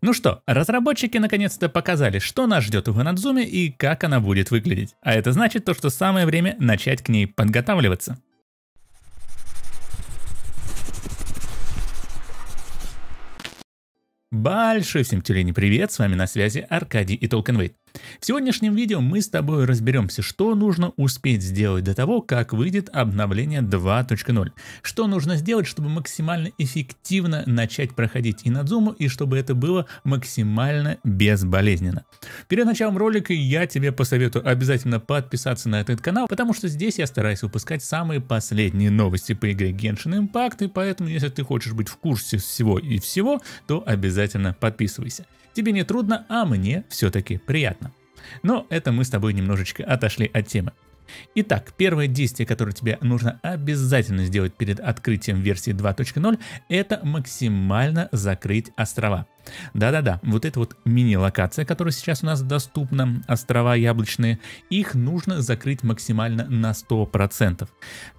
Ну что, разработчики наконец-то показали, что нас ждет в Ганадзуме и как она будет выглядеть. А это значит то, что самое время начать к ней подготавливаться. Большой всем тюлени привет, с вами на связи Аркадий и Толкенвейт. В сегодняшнем видео мы с тобой разберемся, что нужно успеть сделать до того, как выйдет обновление 2.0. Что нужно сделать, чтобы максимально эффективно начать проходить и Инадзуму и чтобы это было максимально безболезненно. Перед началом ролика я тебе посоветую обязательно подписаться на этот канал, потому что здесь я стараюсь выпускать самые последние новости по игре Genshin Impact, и поэтому если ты хочешь быть в курсе всего и всего, то обязательно подписывайся. Тебе не трудно, а мне все-таки приятно. Но это мы с тобой немножечко отошли от темы. Итак, первое действие, которое тебе нужно обязательно сделать перед открытием версии 2.0, это максимально закрыть острова. Да-да-да, вот эта вот мини-локация, которая сейчас у нас доступна, острова яблочные, их нужно закрыть максимально на 100%.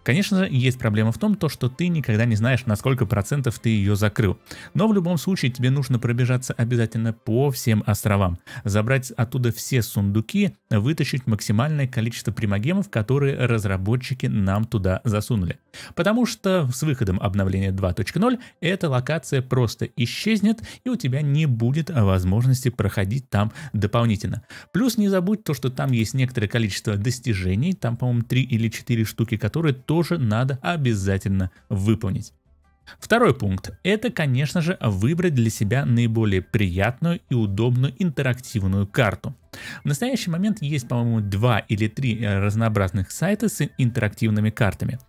Конечно же, есть проблема в том, то, что ты никогда не знаешь, на сколько процентов ты ее закрыл. Но в любом случае тебе нужно пробежаться обязательно по всем островам, забрать оттуда все сундуки, вытащить максимальное количество примагемов, которые разработчики нам туда засунули. Потому что с выходом обновления 2.0 эта локация просто исчезнет и у тебя тебя не будет а возможности проходить там дополнительно. Плюс не забудь то, что там есть некоторое количество достижений, там, по-моему, 3 или 4 штуки, которые тоже надо обязательно выполнить. Второй пункт – это, конечно же, выбрать для себя наиболее приятную и удобную интерактивную карту. В настоящий момент есть, по-моему, два или три э, разнообразных сайта с интерактивными картами.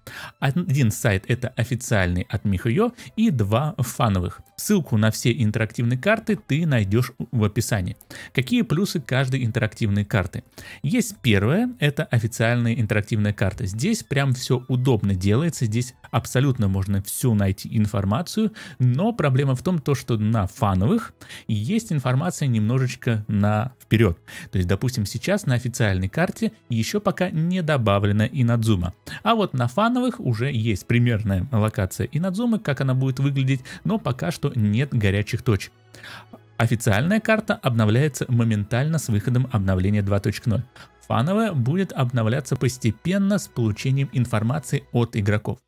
Один сайт это официальный от Михайо и два фановых. Ссылку на все интерактивные карты ты найдешь в описании. Какие плюсы каждой интерактивной карты? Есть первая, это официальная интерактивная карта. Здесь прям все удобно делается, здесь абсолютно можно всю найти информацию, но проблема в том, то, что на фановых есть информация немножечко на вперед. То есть, допустим, сейчас на официальной карте еще пока не добавлена Инадзума. А вот на фановых уже есть примерная локация Инадзумы, как она будет выглядеть, но пока что нет горячих точек. Официальная карта обновляется моментально с выходом обновления 2.0. Фановая будет обновляться постепенно с получением информации от игроков.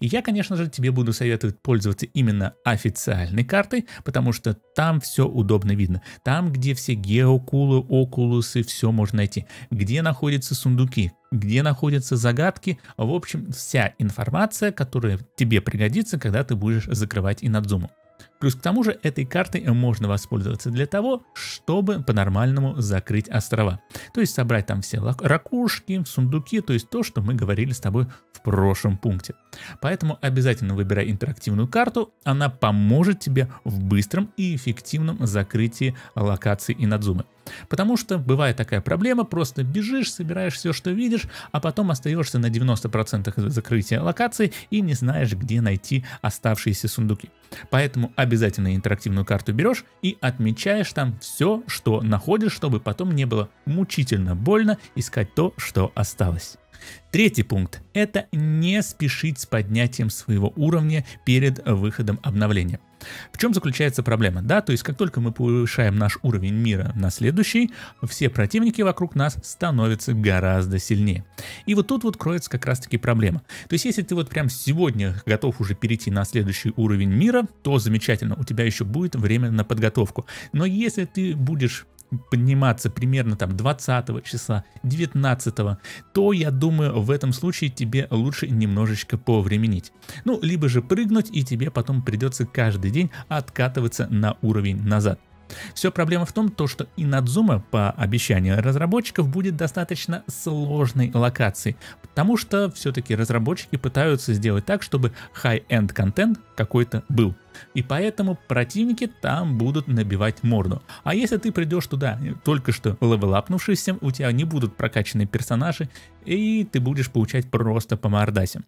И я, конечно же, тебе буду советовать пользоваться именно официальной картой, потому что там все удобно видно. Там, где все геокулы, окулусы, все можно найти. Где находятся сундуки, где находятся загадки. В общем, вся информация, которая тебе пригодится, когда ты будешь закрывать и инадзуму. Плюс к тому же этой картой можно воспользоваться для того, чтобы по-нормальному закрыть острова. То есть собрать там все ракушки, сундуки, то есть то, что мы говорили с тобой в прошлом пункте. Поэтому обязательно выбирай интерактивную карту, она поможет тебе в быстром и эффективном закрытии локации и надзумы. Потому что бывает такая проблема, просто бежишь, собираешь все, что видишь, а потом остаешься на 90% закрытия локации и не знаешь, где найти оставшиеся сундуки. Поэтому обязательно интерактивную карту берешь и отмечаешь там все, что находишь, чтобы потом не было мучительно больно искать то, что осталось. Третий пункт – это не спешить с поднятием своего уровня перед выходом обновления. В чем заключается проблема? Да, то есть как только мы повышаем наш уровень мира на следующий, все противники вокруг нас становятся гораздо сильнее. И вот тут вот кроется как раз таки проблема. То есть если ты вот прям сегодня готов уже перейти на следующий уровень мира, то замечательно, у тебя еще будет время на подготовку. Но если ты будешь подниматься примерно там 20 числа, 19, то я думаю в этом случае тебе лучше немножечко повременить. Ну, либо же прыгнуть и тебе потом придется каждый день откатываться на уровень назад. Все проблема в том, то, что и надзума по обещанию разработчиков, будет достаточно сложной локацией, Потому что все-таки разработчики пытаются сделать так, чтобы high-end контент какой-то был. И поэтому противники там будут набивать морду. А если ты придешь туда э, только что левелапнувшийся, у тебя не будут прокачанные персонажи, и ты будешь получать просто по мордасе.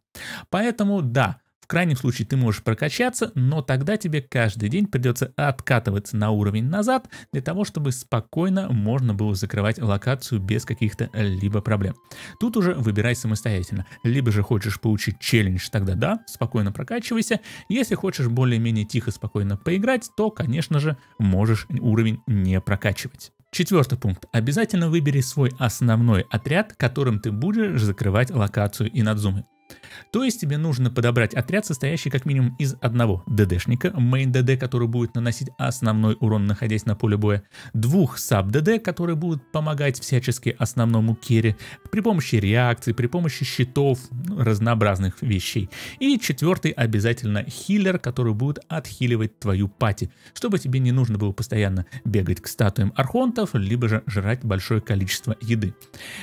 Поэтому да, в крайнем случае ты можешь прокачаться, но тогда тебе каждый день придется откатываться на уровень назад, для того, чтобы спокойно можно было закрывать локацию без каких-то либо проблем. Тут уже выбирай самостоятельно. Либо же хочешь получить челлендж, тогда да, спокойно прокачивайся. Если хочешь более-менее тихо, спокойно поиграть, то, конечно же, можешь уровень не прокачивать. Четвертый пункт. Обязательно выбери свой основной отряд, которым ты будешь закрывать локацию и надзумы. То есть тебе нужно подобрать отряд, состоящий как минимум из одного ДДшника, мейн ДД, который будет наносить основной урон, находясь на поле боя, двух саб ДД, которые будут помогать всячески основному керри при помощи реакции, при помощи щитов, ну, разнообразных вещей. И четвертый обязательно хиллер, который будет отхиливать твою пати, чтобы тебе не нужно было постоянно бегать к статуям архонтов, либо же жрать большое количество еды.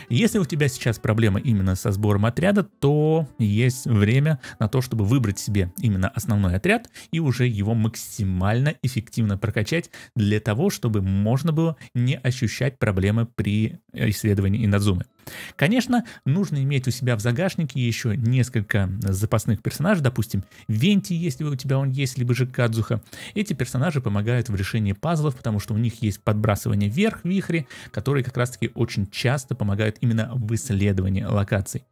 Если у тебя сейчас проблема именно со сбором отряда, то есть время на то, чтобы выбрать себе именно основной отряд и уже его максимально эффективно прокачать для того, чтобы можно было не ощущать проблемы при э, исследовании и надзумы. Конечно, нужно иметь у себя в загашнике еще несколько запасных персонажей, допустим, Венти, если у тебя он есть, либо же Кадзуха. Эти персонажи помогают в решении пазлов, потому что у них есть подбрасывание вверх вихри, которые как раз таки очень часто помогают именно в исследовании локаций.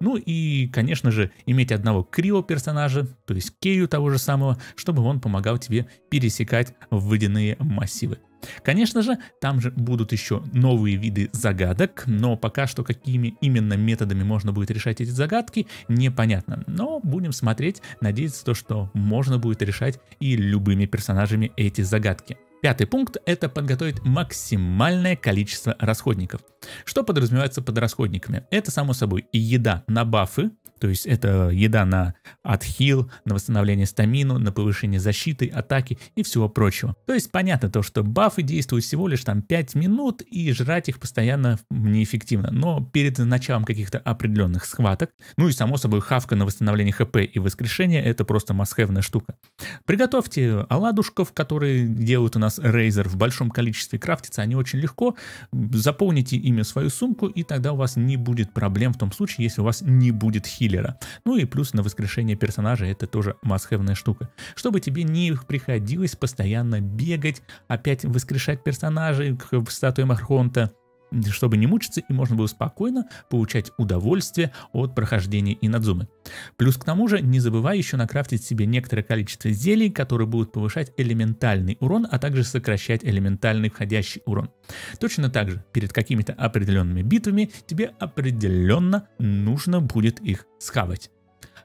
Ну и, конечно же, иметь одного крио персонажа, то есть Кею того же самого, чтобы он помогал тебе пересекать водяные массивы. Конечно же, там же будут еще новые виды загадок, но пока что какими именно методами можно будет решать эти загадки, непонятно. Но будем смотреть, надеяться то, что можно будет решать и любыми персонажами эти загадки. Пятый пункт – это подготовить максимальное количество расходников. Что подразумевается под расходниками? Это, само собой, и еда на бафы, то есть это еда на отхил, на восстановление стамину, на повышение защиты, атаки и всего прочего. То есть понятно то, что бафы действуют всего лишь там 5 минут и жрать их постоянно неэффективно. Но перед началом каких-то определенных схваток, ну и само собой хавка на восстановление хп и воскрешение, это просто масхевная штука. Приготовьте оладушков, которые делают у нас Рейзер в большом количестве, крафтится, они очень легко, заполните ими свою сумку и тогда у вас не будет проблем в том случае, если у вас не будет хил киллера. Ну и плюс на воскрешение персонажа это тоже масхевная штука. Чтобы тебе не приходилось постоянно бегать, опять воскрешать персонажей к статуям Архонта, чтобы не мучиться и можно было спокойно получать удовольствие от прохождения и надзумы. Плюс к тому же, не забывай еще накрафтить себе некоторое количество зелий, которые будут повышать элементальный урон, а также сокращать элементальный входящий урон. Точно так же, перед какими-то определенными битвами тебе определенно нужно будет их схавать.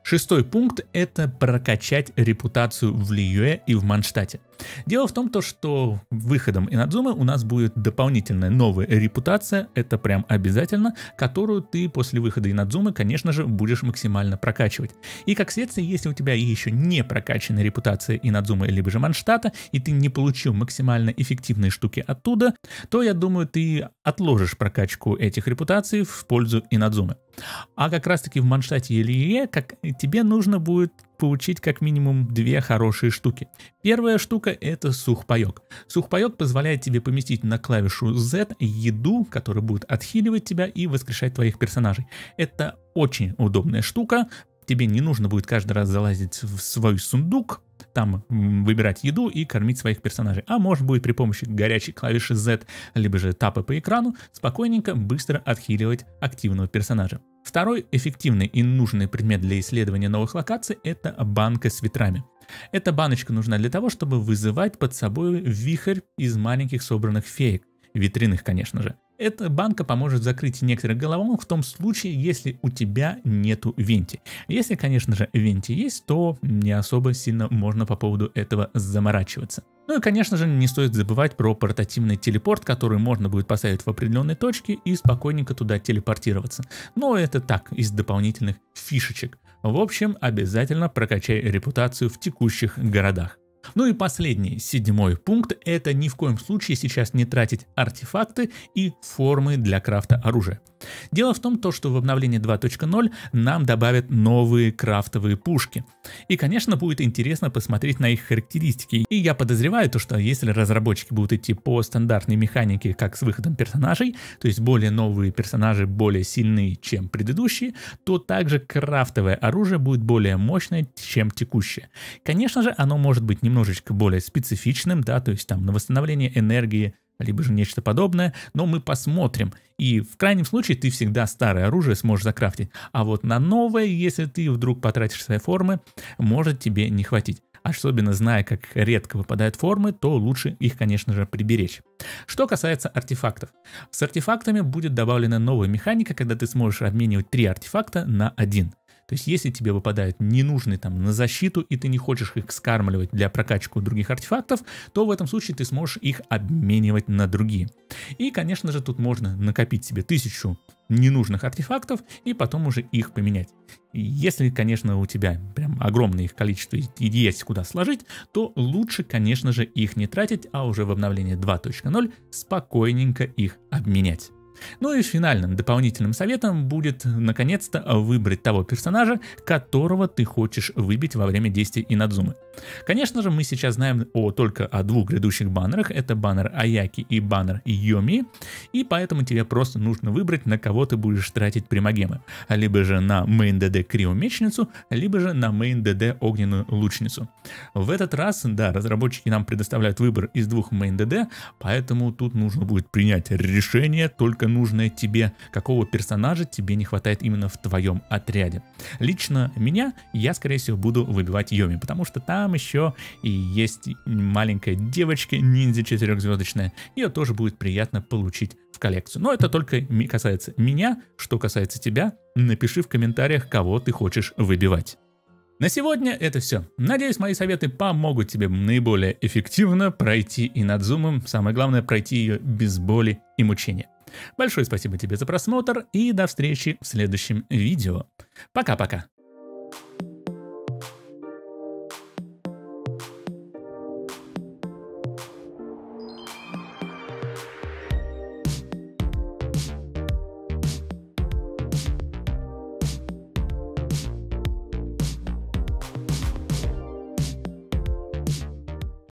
Шестой пункт – это прокачать репутацию в Лиюе и в Манштате. Дело в том, то, что выходом Инадзумы у нас будет дополнительная новая репутация, это прям обязательно, которую ты после выхода Инадзумы, конечно же, будешь максимально прокачивать. И как следствие, если у тебя еще не прокачана репутация Инадзумы либо же Манштата, и ты не получил максимально эффективные штуки оттуда, то, я думаю, ты отложишь прокачку этих репутаций в пользу Инадзумы. А как раз таки в Манштате или Илье, как тебе нужно будет получить как минимум две хорошие штуки. Первая штука это сухпайок. Сухпайок позволяет тебе поместить на клавишу Z еду, которая будет отхиливать тебя и воскрешать твоих персонажей. Это очень удобная штука, тебе не нужно будет каждый раз залазить в свой сундук, там выбирать еду и кормить своих персонажей. А может будет при помощи горячей клавиши Z, либо же тапы по экрану, спокойненько, быстро отхиливать активного персонажа. Второй эффективный и нужный предмет для исследования новых локаций – это банка с ветрами. Эта баночка нужна для того, чтобы вызывать под собой вихрь из маленьких собранных феек, витринных, конечно же. Эта банка поможет закрыть некоторых головоломок в том случае, если у тебя нету венти. Если, конечно же, венти есть, то не особо сильно можно по поводу этого заморачиваться. Ну и, конечно же, не стоит забывать про портативный телепорт, который можно будет поставить в определенной точке и спокойненько туда телепортироваться. Но это так, из дополнительных фишечек. В общем, обязательно прокачай репутацию в текущих городах. Ну и последний, седьмой пункт, это ни в коем случае сейчас не тратить артефакты и формы для крафта оружия. Дело в том, то, что в обновлении 2.0 нам добавят новые крафтовые пушки. И, конечно, будет интересно посмотреть на их характеристики. И я подозреваю то, что если разработчики будут идти по стандартной механике, как с выходом персонажей, то есть более новые персонажи более сильные, чем предыдущие, то также крафтовое оружие будет более мощное, чем текущее. Конечно же, оно может быть немного немножечко более специфичным, да, то есть там на восстановление энергии, либо же нечто подобное, но мы посмотрим. И в крайнем случае ты всегда старое оружие сможешь закрафтить, а вот на новое, если ты вдруг потратишь свои формы, может тебе не хватить. Особенно зная, как редко выпадают формы, то лучше их, конечно же, приберечь. Что касается артефактов. С артефактами будет добавлена новая механика, когда ты сможешь обменивать три артефакта на один. То есть если тебе выпадают ненужные там на защиту, и ты не хочешь их скармливать для прокачки других артефактов, то в этом случае ты сможешь их обменивать на другие. И, конечно же, тут можно накопить себе тысячу ненужных артефактов и потом уже их поменять. если, конечно, у тебя прям огромное их количество и есть куда сложить, то лучше, конечно же, их не тратить, а уже в обновлении 2.0 спокойненько их обменять. Ну и финальным дополнительным советом будет наконец-то выбрать того персонажа, которого ты хочешь выбить во время действия Инадзумы. Конечно же, мы сейчас знаем о, только о двух грядущих баннерах. Это баннер Аяки и баннер Йоми. И поэтому тебе просто нужно выбрать, на кого ты будешь тратить примагемы. Либо же на мейн ДД Крио Мечницу, либо же на мейн ДД Огненную Лучницу. В этот раз, да, разработчики нам предоставляют выбор из двух мейн ДД, поэтому тут нужно будет принять решение, только нужное тебе, какого персонажа тебе не хватает именно в твоем отряде. Лично меня, я скорее всего буду выбивать Йоми, потому что там там еще и есть маленькая девочка-ниндзя четырехзвездочная. Ее тоже будет приятно получить в коллекцию. Но это только касается меня. Что касается тебя, напиши в комментариях, кого ты хочешь выбивать. На сегодня это все. Надеюсь, мои советы помогут тебе наиболее эффективно пройти и над зумом, самое главное пройти ее без боли и мучения. Большое спасибо тебе за просмотр и до встречи в следующем видео. Пока-пока.